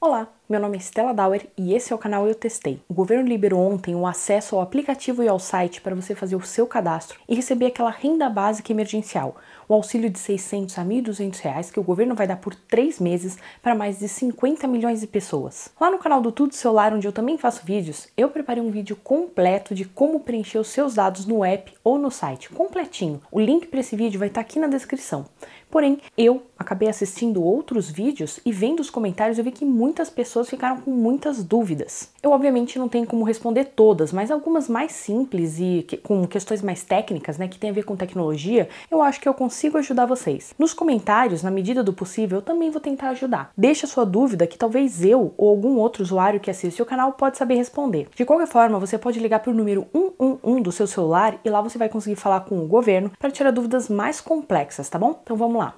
Olá, meu nome é Stella Dauer e esse é o canal Eu Testei. O governo liberou ontem o acesso ao aplicativo e ao site para você fazer o seu cadastro e receber aquela renda básica emergencial, o auxílio de 600 a 1.200 reais que o governo vai dar por três meses para mais de 50 milhões de pessoas. Lá no canal do Tudo Celular, onde eu também faço vídeos, eu preparei um vídeo completo de como preencher os seus dados no app ou no site, completinho. O link para esse vídeo vai estar tá aqui na descrição. Porém, eu acabei assistindo outros vídeos e vendo os comentários, eu vi que muitas pessoas ficaram com muitas dúvidas. Eu, obviamente, não tenho como responder todas, mas algumas mais simples e que, com questões mais técnicas, né, que tem a ver com tecnologia, eu acho que eu consigo ajudar vocês. Nos comentários, na medida do possível, eu também vou tentar ajudar. Deixa sua dúvida que talvez eu ou algum outro usuário que assiste o canal pode saber responder. De qualquer forma, você pode ligar para o número 111 do seu celular e lá você vai conseguir falar com o governo para tirar dúvidas mais complexas, tá bom? Então vamos lá.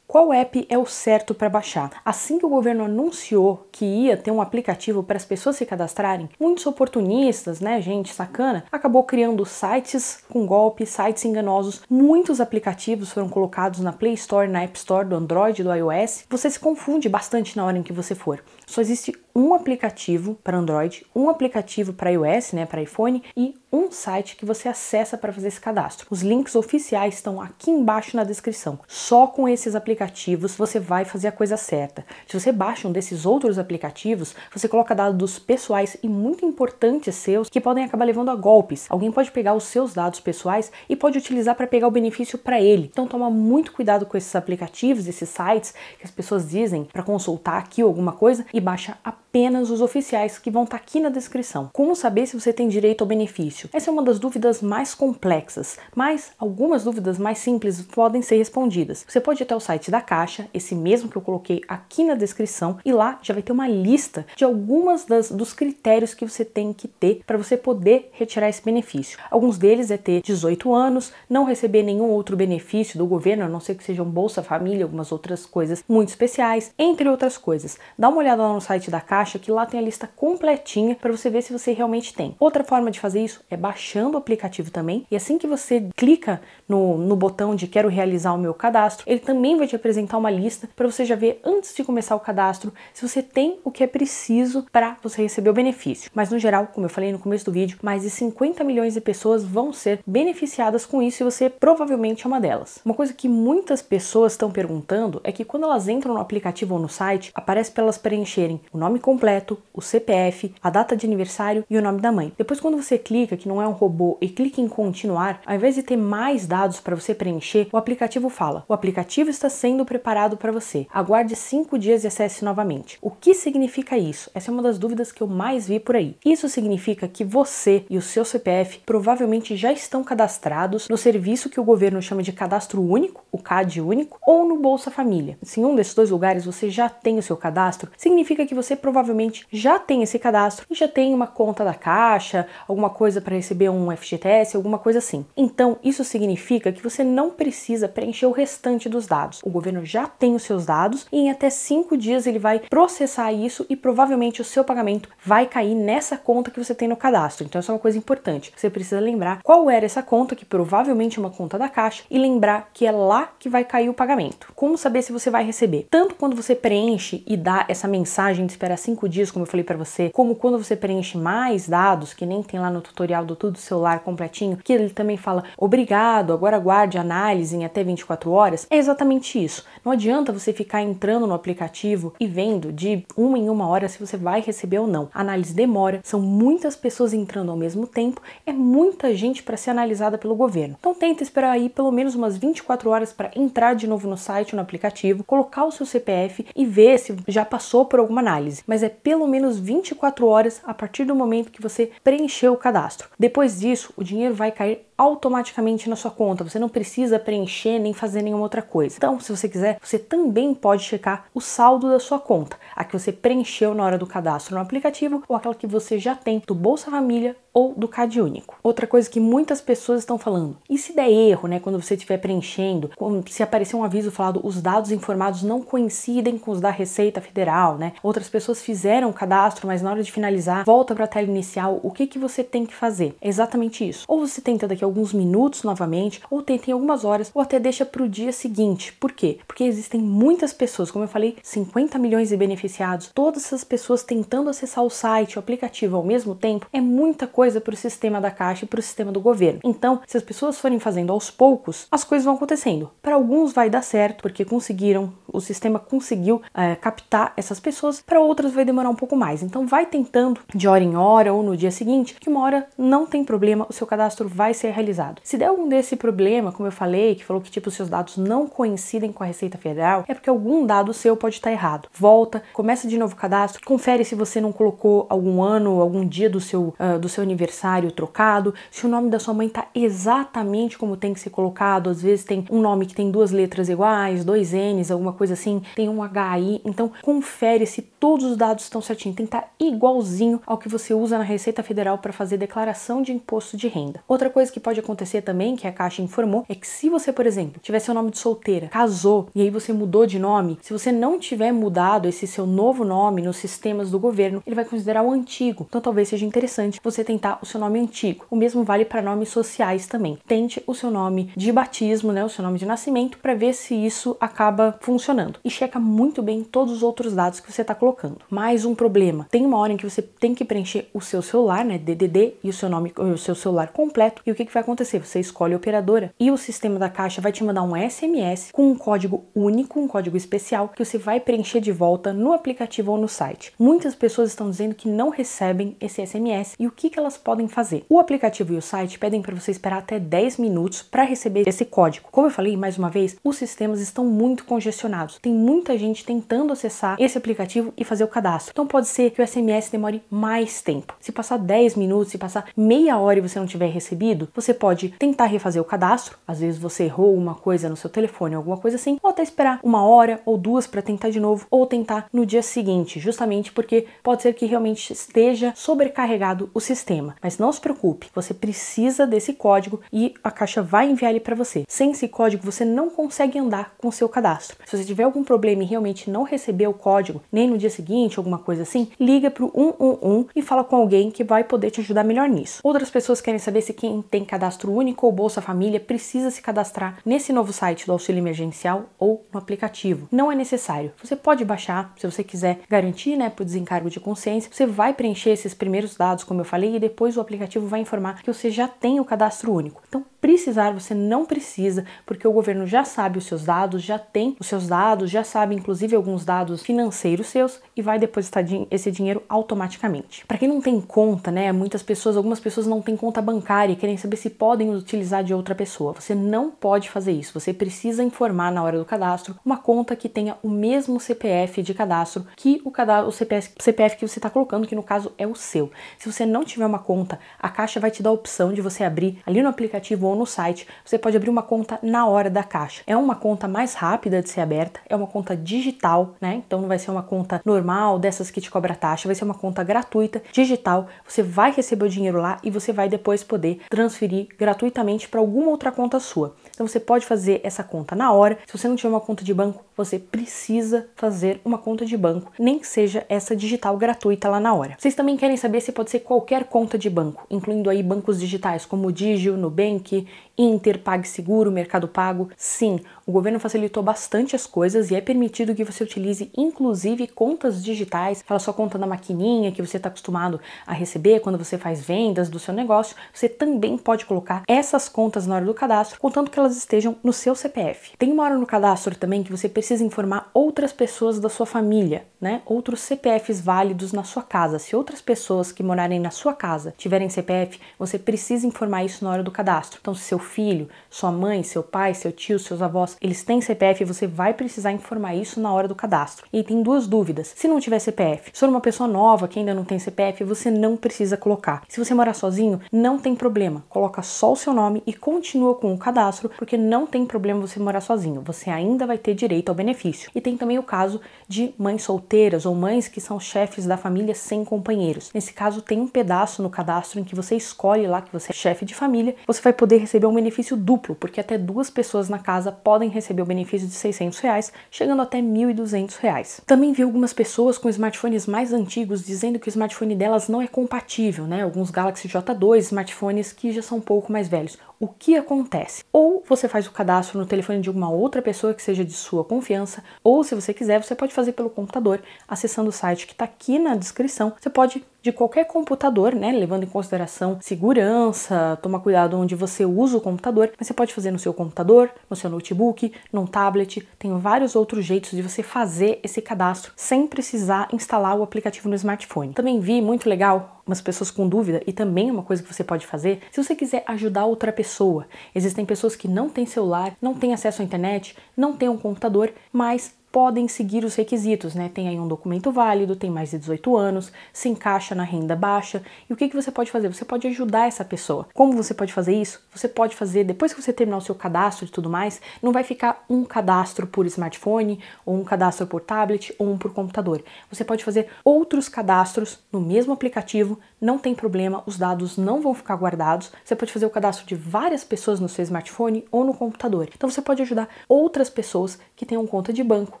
Qual app é o certo para baixar? Assim que o governo anunciou que ia ter um aplicativo para as pessoas se cadastrarem, muitos oportunistas, né, gente sacana, acabou criando sites com golpe, sites enganosos. Muitos aplicativos foram colocados na Play Store, na App Store do Android, do iOS. Você se confunde bastante na hora em que você for. Só existe um aplicativo para Android, um aplicativo para iOS, né, para iPhone e um site que você acessa para fazer esse cadastro. Os links oficiais estão aqui embaixo na descrição. Só com esses aplicativos você vai fazer a coisa certa. Se você baixa um desses outros aplicativos, você coloca dados pessoais e muito importantes seus que podem acabar levando a golpes. Alguém pode pegar os seus dados pessoais e pode utilizar para pegar o benefício para ele. Então toma muito cuidado com esses aplicativos, esses sites que as pessoas dizem para consultar aqui alguma coisa e baixa a apenas os oficiais que vão estar tá aqui na descrição. Como saber se você tem direito ao benefício? Essa é uma das dúvidas mais complexas, mas algumas dúvidas mais simples podem ser respondidas. Você pode ir até o site da Caixa, esse mesmo que eu coloquei aqui na descrição, e lá já vai ter uma lista de algumas das, dos critérios que você tem que ter para você poder retirar esse benefício. Alguns deles é ter 18 anos, não receber nenhum outro benefício do governo, a não ser que sejam um Bolsa Família, algumas outras coisas muito especiais, entre outras coisas. Dá uma olhada lá no site da Caixa caixa, que lá tem a lista completinha para você ver se você realmente tem. Outra forma de fazer isso é baixando o aplicativo também. E assim que você clica no, no botão de quero realizar o meu cadastro, ele também vai te apresentar uma lista para você já ver antes de começar o cadastro se você tem o que é preciso para você receber o benefício. Mas no geral, como eu falei no começo do vídeo, mais de 50 milhões de pessoas vão ser beneficiadas com isso e você provavelmente é uma delas. Uma coisa que muitas pessoas estão perguntando é que quando elas entram no aplicativo ou no site, aparece para elas preencherem o nome completo completo, o CPF, a data de aniversário e o nome da mãe. Depois, quando você clica, que não é um robô, e clica em continuar, ao invés de ter mais dados para você preencher, o aplicativo fala: o aplicativo está sendo preparado para você. Aguarde 5 dias e acesse novamente. O que significa isso? Essa é uma das dúvidas que eu mais vi por aí. Isso significa que você e o seu CPF provavelmente já estão cadastrados no serviço que o governo chama de cadastro único, o CAD único, ou no Bolsa Família. Se em um desses dois lugares você já tem o seu cadastro, significa que você provavelmente provavelmente já tem esse cadastro e já tem uma conta da Caixa, alguma coisa para receber um FGTS, alguma coisa assim. Então, isso significa que você não precisa preencher o restante dos dados. O governo já tem os seus dados e em até cinco dias ele vai processar isso e provavelmente o seu pagamento vai cair nessa conta que você tem no cadastro. Então, isso é uma coisa importante. Você precisa lembrar qual era essa conta, que provavelmente é uma conta da Caixa, e lembrar que é lá que vai cair o pagamento. Como saber se você vai receber? Tanto quando você preenche e dá essa mensagem de espera assim cinco dias, como eu falei para você, como quando você preenche mais dados, que nem tem lá no tutorial do Tudo Celular completinho, que ele também fala obrigado, agora guarde análise em até 24 horas, é exatamente isso. Não adianta você ficar entrando no aplicativo e vendo de uma em uma hora se você vai receber ou não. A análise demora, são muitas pessoas entrando ao mesmo tempo, é muita gente para ser analisada pelo governo. Então tenta esperar aí pelo menos umas 24 horas para entrar de novo no site, no aplicativo, colocar o seu CPF e ver se já passou por alguma análise. Mas mas é pelo menos 24 horas a partir do momento que você preencheu o cadastro. Depois disso, o dinheiro vai cair automaticamente na sua conta, você não precisa preencher nem fazer nenhuma outra coisa. Então, se você quiser, você também pode checar o saldo da sua conta, a que você preencheu na hora do cadastro no aplicativo ou aquela que você já tem do Bolsa Família ou do Cade único. Outra coisa que muitas pessoas estão falando, e se der erro, né, quando você estiver preenchendo, se aparecer um aviso falado os dados informados não coincidem com os da Receita Federal, né? Outras pessoas fizeram o cadastro, mas na hora de finalizar, volta para a tela inicial, o que que você tem que fazer? É exatamente isso. Ou você tenta daqui a alguns minutos novamente, ou tentem algumas horas, ou até deixa para o dia seguinte. Por quê? Porque existem muitas pessoas, como eu falei, 50 milhões de beneficiados, todas essas pessoas tentando acessar o site, o aplicativo ao mesmo tempo, é muita coisa para o sistema da Caixa e para o sistema do governo. Então, se as pessoas forem fazendo aos poucos, as coisas vão acontecendo. Para alguns vai dar certo, porque conseguiram, o sistema conseguiu é, captar essas pessoas, para outras vai demorar um pouco mais. Então, vai tentando de hora em hora ou no dia seguinte, que uma hora não tem problema, o seu cadastro vai ser realizado. Se der algum desse problema, como eu falei, que falou que tipo seus dados não coincidem com a Receita Federal, é porque algum dado seu pode estar errado. Volta, começa de novo o cadastro, confere se você não colocou algum ano, algum dia do seu, uh, do seu aniversário trocado, se o nome da sua mãe está exatamente como tem que ser colocado, às vezes tem um nome que tem duas letras iguais, dois N's, alguma coisa assim, tem um HI, então confere se todos os dados estão certinhos, tem que estar tá igualzinho ao que você usa na Receita Federal para fazer declaração de imposto de renda. Outra coisa que pode acontecer também, que a Caixa informou, é que se você, por exemplo, tiver seu nome de solteira, casou e aí você mudou de nome, se você não tiver mudado esse seu novo nome nos sistemas do governo, ele vai considerar o antigo. Então talvez seja interessante você tentar o seu nome antigo. O mesmo vale para nomes sociais também. Tente o seu nome de batismo, né, o seu nome de nascimento, para ver se isso acaba funcionando. E checa muito bem todos os outros dados que você está colocando. Mais um problema: tem uma hora em que você tem que preencher o seu celular, né, DDD e o seu nome, o seu celular completo e o que que vai acontecer? Você escolhe a operadora e o sistema da caixa vai te mandar um SMS com um código único, um código especial, que você vai preencher de volta no aplicativo ou no site. Muitas pessoas estão dizendo que não recebem esse SMS e o que, que elas podem fazer? O aplicativo e o site pedem para você esperar até 10 minutos para receber esse código. Como eu falei mais uma vez, os sistemas estão muito congestionados. Tem muita gente tentando acessar esse aplicativo e fazer o cadastro. Então pode ser que o SMS demore mais tempo. Se passar 10 minutos, se passar meia hora e você não tiver recebido, você pode tentar refazer o cadastro, às vezes você errou uma coisa no seu telefone, alguma coisa assim, ou até esperar uma hora ou duas para tentar de novo, ou tentar no dia seguinte, justamente porque pode ser que realmente esteja sobrecarregado o sistema. Mas não se preocupe, você precisa desse código e a caixa vai enviar ele para você. Sem esse código, você não consegue andar com o seu cadastro. Se você tiver algum problema e realmente não receber o código, nem no dia seguinte, alguma coisa assim, liga para o 111 e fala com alguém que vai poder te ajudar melhor nisso. Outras pessoas querem saber se quem tem cadastro único ou Bolsa Família precisa se cadastrar nesse novo site do auxílio emergencial ou no aplicativo. Não é necessário. Você pode baixar, se você quiser garantir, né, por desencargo de consciência, você vai preencher esses primeiros dados, como eu falei, e depois o aplicativo vai informar que você já tem o cadastro único. Então, precisar, você não precisa, porque o governo já sabe os seus dados, já tem os seus dados, já sabe inclusive alguns dados financeiros seus e vai depositar esse dinheiro automaticamente. Para quem não tem conta, né, muitas pessoas, algumas pessoas não têm conta bancária e querem saber se podem utilizar de outra pessoa. Você não pode fazer isso. Você precisa informar na hora do cadastro uma conta que tenha o mesmo CPF de cadastro que o, cadastro, o CPF, CPF que você está colocando, que no caso é o seu. Se você não tiver uma conta, a Caixa vai te dar a opção de você abrir ali no aplicativo ou no site, você pode abrir uma conta na hora da caixa. É uma conta mais rápida de ser aberta, é uma conta digital, né? Então não vai ser uma conta normal dessas que te cobra taxa, vai ser uma conta gratuita, digital. Você vai receber o dinheiro lá e você vai depois poder transferir gratuitamente para alguma outra conta sua. Então você pode fazer essa conta na hora. Se você não tiver uma conta de banco, você precisa fazer uma conta de banco, nem que seja essa digital gratuita lá na hora. Vocês também querem saber se pode ser qualquer conta de banco, incluindo aí bancos digitais como o Digio, Nubank Inter, PagSeguro, Mercado Pago. Sim, o governo facilitou bastante as coisas e é permitido que você utilize inclusive contas digitais, aquela sua conta na maquininha que você está acostumado a receber quando você faz vendas do seu negócio. Você também pode colocar essas contas na hora do cadastro, contanto que elas estejam no seu CPF. Tem uma hora no cadastro também que você precisa informar outras pessoas da sua família, né? Outros CPFs válidos na sua casa. Se outras pessoas que morarem na sua casa tiverem CPF, você precisa informar isso na hora do cadastro. Então, se seu filho, sua mãe, seu pai, seu tio, seus avós, eles têm CPF você vai precisar informar isso na hora do cadastro. E tem duas dúvidas. Se não tiver CPF, se for uma pessoa nova que ainda não tem CPF, você não precisa colocar. Se você morar sozinho, não tem problema. Coloca só o seu nome e continua com o cadastro, porque não tem problema você morar sozinho. Você ainda vai ter direito ao benefício. E tem também o caso de mães solteiras ou mães que são chefes da família sem companheiros. Nesse caso, tem um pedaço no cadastro em que você escolhe lá que você é chefe de família, você vai poder receber um benefício duplo, porque até duas pessoas na casa podem receber o benefício de 600 reais, chegando até 1.200 reais. Também vi algumas pessoas com smartphones mais antigos dizendo que o smartphone delas não é compatível, né? Alguns Galaxy J2, smartphones que já são um pouco mais velhos o que acontece? Ou você faz o cadastro no telefone de uma outra pessoa que seja de sua confiança, ou se você quiser, você pode fazer pelo computador, acessando o site que está aqui na descrição. Você pode de qualquer computador, né, levando em consideração segurança, tomar cuidado onde você usa o computador, mas você pode fazer no seu computador, no seu notebook, num tablet, tem vários outros jeitos de você fazer esse cadastro sem precisar instalar o aplicativo no smartphone. Também vi muito legal umas pessoas com dúvida e também uma coisa que você pode fazer se você quiser ajudar outra pessoa. Existem pessoas que não têm celular, não têm acesso à internet, não têm um computador, mas podem seguir os requisitos, né? Tem aí um documento válido, tem mais de 18 anos, se encaixa na renda baixa. E o que, que você pode fazer? Você pode ajudar essa pessoa. Como você pode fazer isso? Você pode fazer, depois que você terminar o seu cadastro e tudo mais, não vai ficar um cadastro por smartphone, ou um cadastro por tablet, ou um por computador. Você pode fazer outros cadastros no mesmo aplicativo, não tem problema, os dados não vão ficar guardados. Você pode fazer o cadastro de várias pessoas no seu smartphone ou no computador. Então você pode ajudar outras pessoas que tenham conta de banco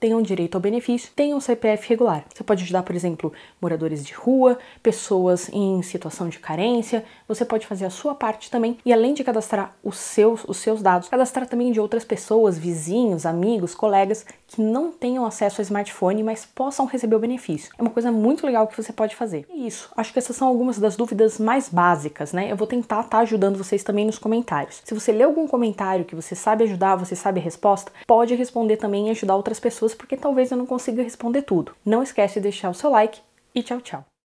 tenham direito ao benefício, tenham CPF regular. Você pode ajudar, por exemplo, moradores de rua, pessoas em situação de carência, você pode fazer a sua parte também e além de cadastrar os seus, os seus dados, cadastrar também de outras pessoas, vizinhos, amigos, colegas que não tenham acesso a smartphone, mas possam receber o benefício. É uma coisa muito legal que você pode fazer. E isso, acho que essas são algumas das dúvidas mais básicas, né? Eu vou tentar estar tá ajudando vocês também nos comentários. Se você lê algum comentário que você sabe ajudar, você sabe a resposta, pode responder também e ajudar outras pessoas porque talvez eu não consiga responder tudo. Não esquece de deixar o seu like e tchau, tchau.